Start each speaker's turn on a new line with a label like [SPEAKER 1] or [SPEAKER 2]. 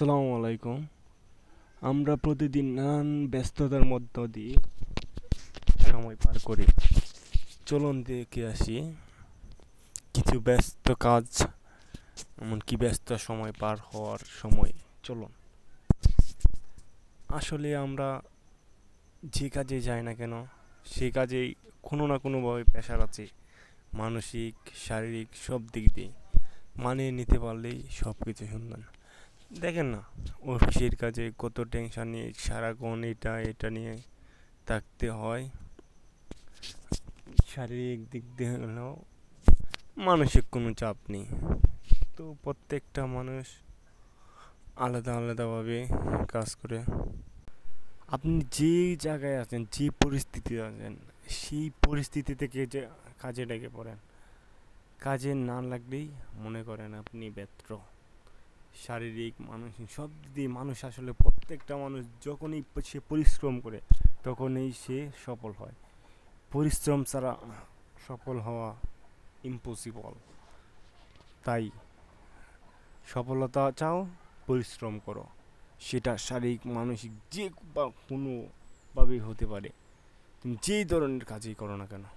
[SPEAKER 1] আসসালামু আলাইকুম আমরা প্রতিদিন নানান ব্যস্ততার মধ্য দিয়ে সময় পার করি চলুন দেখে আসি কিছু ব্যস্ত কাজ এমনকি ব্যস্ত সময় পার হওয়ার সময় চলুন আসলে আমরা যে কাজে যাই না কেন সে কাজেই কোনো না কোনোভাবে পেশার আছে মানসিক শারীরিক সব দিক দিয়ে মানিয়ে নিতে পারলেই সব কিছু সুন্দর দেখেন না অফিসের কাজে কত টেনশন নিয়ে সারাক্ষণ এটা এটা নিয়ে থাকতে হয় শারীরিক দিক দিয়ে হলেও মানসিক কোনো চাপ নেই তো প্রত্যেকটা মানুষ আলাদা আলাদাভাবে কাজ করে আপনি যে জায়গায় আছেন যে পরিস্থিতিতে আছেন সেই পরিস্থিতি থেকে যে কাজে ডেকে পড়েন কাজে না লাগলেই মনে করেন আপনি ব্যর্থ শারীরিক মানসিক সব দিক দিয়ে মানুষ আসলে প্রত্যেকটা মানুষ যখনই সে পরিশ্রম করে তখনই সে সফল হয় পরিশ্রম ছাড়া সফল হওয়া ইম্পসিবল তাই সফলতা চাও পরিশ্রম করো সেটা শারীরিক মানসিক যে বা কোনোভাবেই হতে পারে তুমি যেই ধরনের কাজই করো না কেন